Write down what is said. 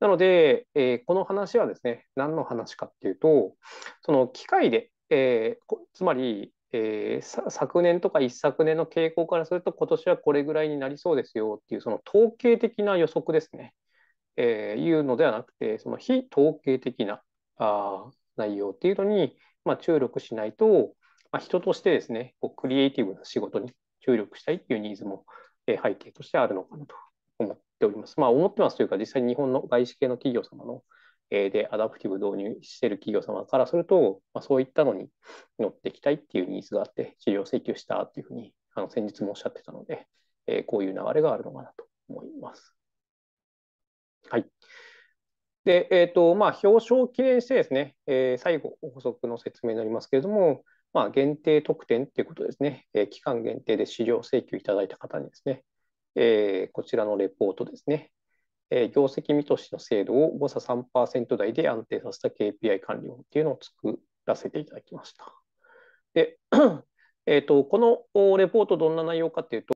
なので、えー、この話はですね、何の話かっていうと、その機械で、えー、つまり、えー、昨年とか一昨年の傾向からすると、今年はこれぐらいになりそうですよっていう、その統計的な予測ですね、えー、いうのではなくて、その非統計的なあ内容っていうのに、まあ、注力しないと、まあ、人としてですね、こうクリエイティブな仕事に注力したいっていうニーズも、えー、背景としてあるのかなとております。まあ、思ってますというか、実際に日本の外資系の企業様の、えー、でアダプティブ導入している企業様からすると、まあ、そういったのに乗っていきたいっていうニーズがあって、資料請求したっていうふうにあの先日もおっしゃってたので、えー、こういう流れがあるのかなと思います。はい。で、えーとまあ、表彰を記念してですね、えー、最後、補足の説明になりますけれども、まあ、限定特典ということですね、えー、期間限定で資料請求いただいた方にですね、えー、こちらのレポートですね、えー、業績見通しの精度を誤差3%台で安定させた KPI 管理法っていうのを作らせていただきました。で、えとこのレポートどんな内容かというと、